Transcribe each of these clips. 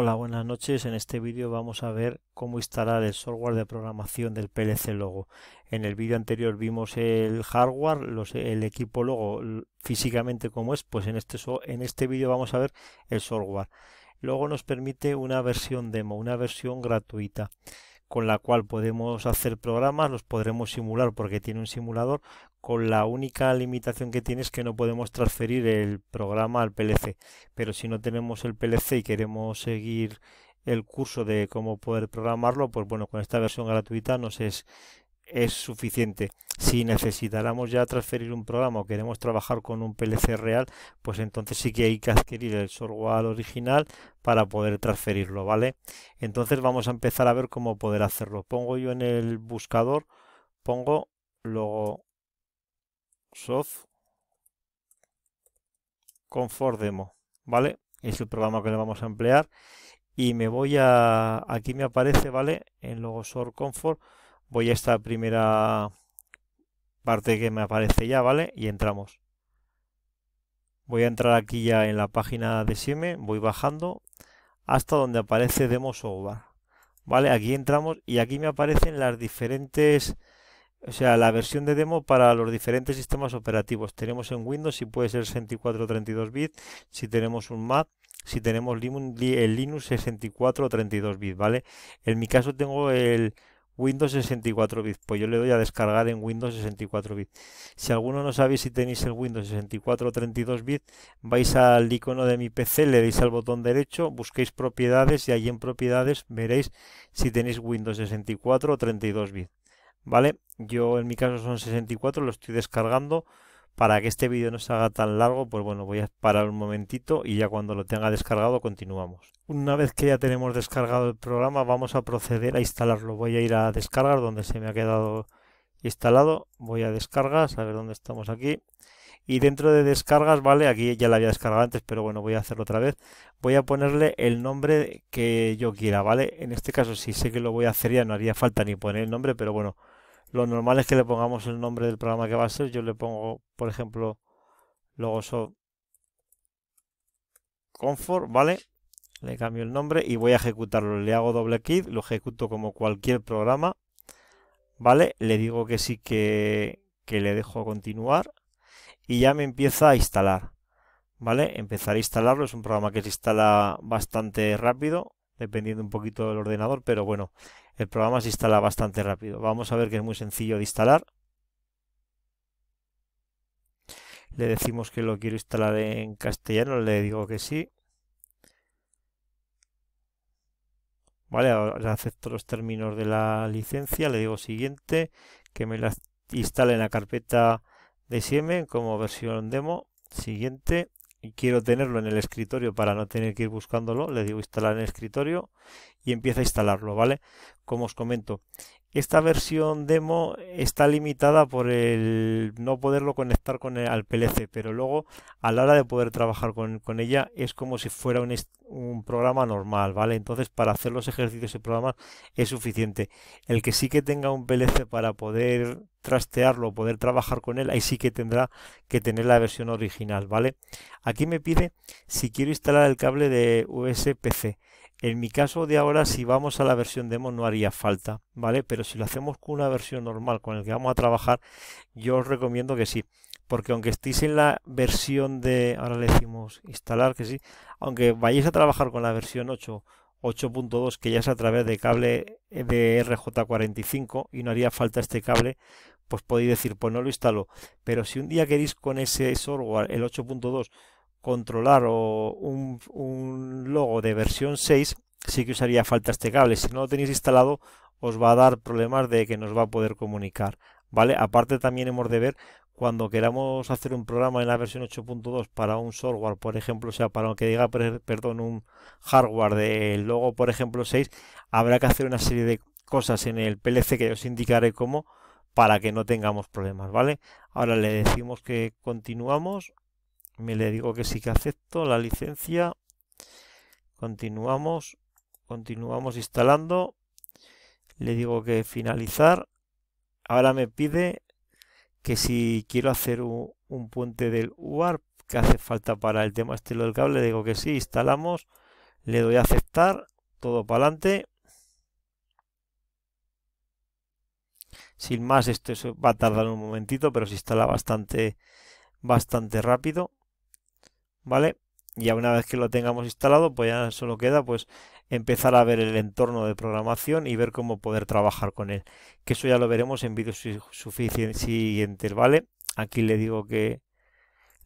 Hola, buenas noches. En este vídeo vamos a ver cómo instalar el software de programación del PLC Logo. En el vídeo anterior vimos el hardware, los, el equipo Logo físicamente como es, pues en este, en este vídeo vamos a ver el software. Logo nos permite una versión demo, una versión gratuita con la cual podemos hacer programas, los podremos simular porque tiene un simulador, con la única limitación que tiene es que no podemos transferir el programa al PLC. Pero si no tenemos el PLC y queremos seguir el curso de cómo poder programarlo, pues bueno, con esta versión gratuita nos es es suficiente. Si necesitáramos ya transferir un programa o queremos trabajar con un PLC real, pues entonces sí que hay que adquirir el software original para poder transferirlo, ¿vale? Entonces vamos a empezar a ver cómo poder hacerlo. Pongo yo en el buscador, pongo logo soft confort demo, ¿vale? Es el programa que le vamos a emplear y me voy a, aquí me aparece, ¿vale? En logo soft Voy a esta primera parte que me aparece ya, ¿vale? Y entramos. Voy a entrar aquí ya en la página de SIEM. voy bajando hasta donde aparece Demo Software. ¿Vale? Aquí entramos y aquí me aparecen las diferentes, o sea, la versión de demo para los diferentes sistemas operativos. Tenemos en Windows, si puede ser 64 32 bits, si tenemos un Mac, si tenemos el Linux 64 32 bits, ¿vale? En mi caso tengo el Windows 64 bits. Pues yo le doy a descargar en Windows 64 bits. Si alguno no sabe si tenéis el Windows 64 o 32 bits, vais al icono de mi PC, le deis al botón derecho, busquéis propiedades y ahí en propiedades veréis si tenéis Windows 64 o 32 bits. ¿Vale? Yo en mi caso son 64, lo estoy descargando. Para que este vídeo no se haga tan largo, pues bueno, voy a parar un momentito y ya cuando lo tenga descargado continuamos. Una vez que ya tenemos descargado el programa, vamos a proceder a instalarlo. Voy a ir a descargar donde se me ha quedado instalado. Voy a descargas, a ver dónde estamos aquí. Y dentro de descargas, vale, aquí ya la había descargado antes, pero bueno, voy a hacerlo otra vez. Voy a ponerle el nombre que yo quiera, ¿vale? En este caso, si sé que lo voy a hacer ya, no haría falta ni poner el nombre, pero bueno, lo normal es que le pongamos el nombre del programa que va a ser. Yo le pongo, por ejemplo, Logosoft Comfort, ¿vale? Le cambio el nombre y voy a ejecutarlo. Le hago doble clic, lo ejecuto como cualquier programa, ¿vale? Le digo que sí que, que le dejo continuar y ya me empieza a instalar, ¿vale? Empezar a instalarlo, es un programa que se instala bastante rápido, dependiendo un poquito del ordenador, pero bueno, el programa se instala bastante rápido. Vamos a ver que es muy sencillo de instalar. Le decimos que lo quiero instalar en castellano, le digo que sí. Vale, ahora acepto los términos de la licencia, le digo siguiente, que me la instale en la carpeta de Siemen como versión demo. Siguiente quiero tenerlo en el escritorio para no tener que ir buscándolo, le digo instalar en el escritorio y empieza a instalarlo, ¿vale? Como os comento, esta versión demo está limitada por el no poderlo conectar con el, al PLC, pero luego a la hora de poder trabajar con, ella es como si fuera un, programa normal, ¿vale? Entonces para hacer los ejercicios y programa es suficiente. El que sí que tenga un PLC para poder trastearlo, poder trabajar con él, ahí sí que tendrá que tener la versión original, ¿vale? Aquí me pide si quiero instalar el cable de usb en mi caso de ahora, si vamos a la versión demo, no haría falta, ¿vale? Pero si lo hacemos con una versión normal con el que vamos a trabajar, yo os recomiendo que sí. Porque aunque estéis en la versión de, ahora le decimos instalar, que sí, aunque vayáis a trabajar con la versión 8, 8.2, que ya es a través de cable eh, de 45 y no haría falta este cable, pues podéis decir, pues no lo instalo. Pero si un día queréis con ese software, el 8.2, controlar o un, logo de versión 6 sí que usaría falta este cable. Si no lo tenéis instalado, os va a dar problemas de que nos va a poder comunicar. ¿Vale? Aparte también hemos de ver cuando queramos hacer un programa en la versión 8.2 para un software, por ejemplo, o sea, para que diga, perdón, un hardware de logo, por ejemplo, 6, habrá que hacer una serie de cosas en el PLC que os indicaré cómo para que no tengamos problemas, ¿vale? Ahora le decimos que continuamos me le digo que sí que acepto la licencia continuamos continuamos instalando le digo que finalizar ahora me pide que si quiero hacer un, puente del UARP que hace falta para el tema estilo del cable le digo que sí instalamos le doy a aceptar todo para adelante sin más esto va a tardar un momentito pero se instala bastante bastante rápido ¿vale? Ya una vez que lo tengamos instalado, pues ya solo queda pues empezar a ver el entorno de programación y ver cómo poder trabajar con él. Que eso ya lo veremos en vídeos siguientes, ¿vale? Aquí le digo que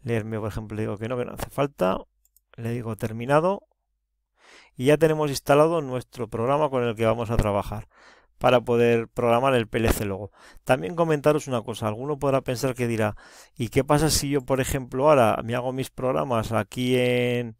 leerme, por ejemplo, le digo que no, que no hace falta. Le digo terminado. Y ya tenemos instalado nuestro programa con el que vamos a trabajar para poder programar el PLC logo. También comentaros una cosa, alguno podrá pensar que dirá, ¿y qué pasa si yo, por ejemplo, ahora me hago mis programas aquí en,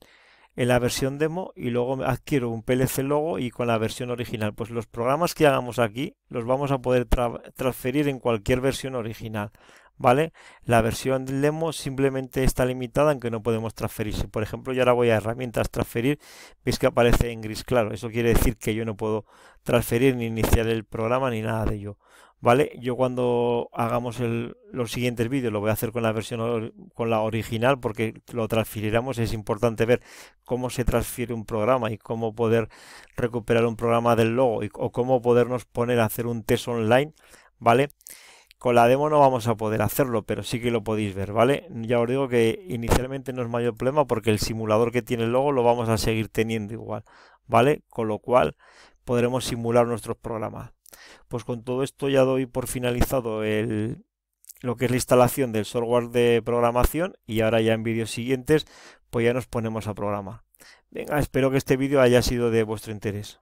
en la versión demo y luego adquiero un PLC logo y con la versión original? Pues los programas que hagamos aquí los vamos a poder transferir en cualquier versión original. ¿vale? La versión del demo simplemente está limitada en que no podemos transferirse. Por ejemplo, yo ahora voy a herramientas transferir, veis que aparece en gris claro. Eso quiere decir que yo no puedo transferir ni iniciar el programa ni nada de ello. ¿Vale? Yo cuando hagamos los siguientes vídeos lo voy a hacer con la versión con la original porque lo transferiremos. Es importante ver cómo se transfiere un programa y cómo poder recuperar un programa del logo y, o cómo podernos poner a hacer un test online, ¿vale? vale con la demo no vamos a poder hacerlo, pero sí que lo podéis ver, ¿vale? Ya os digo que inicialmente no es mayor problema porque el simulador que tiene el logo lo vamos a seguir teniendo igual, ¿vale? Con lo cual podremos simular nuestros programas. Pues con todo esto ya doy por finalizado el, lo que es la instalación del software de programación y ahora ya en vídeos siguientes pues ya nos ponemos a programar. Venga, espero que este vídeo haya sido de vuestro interés.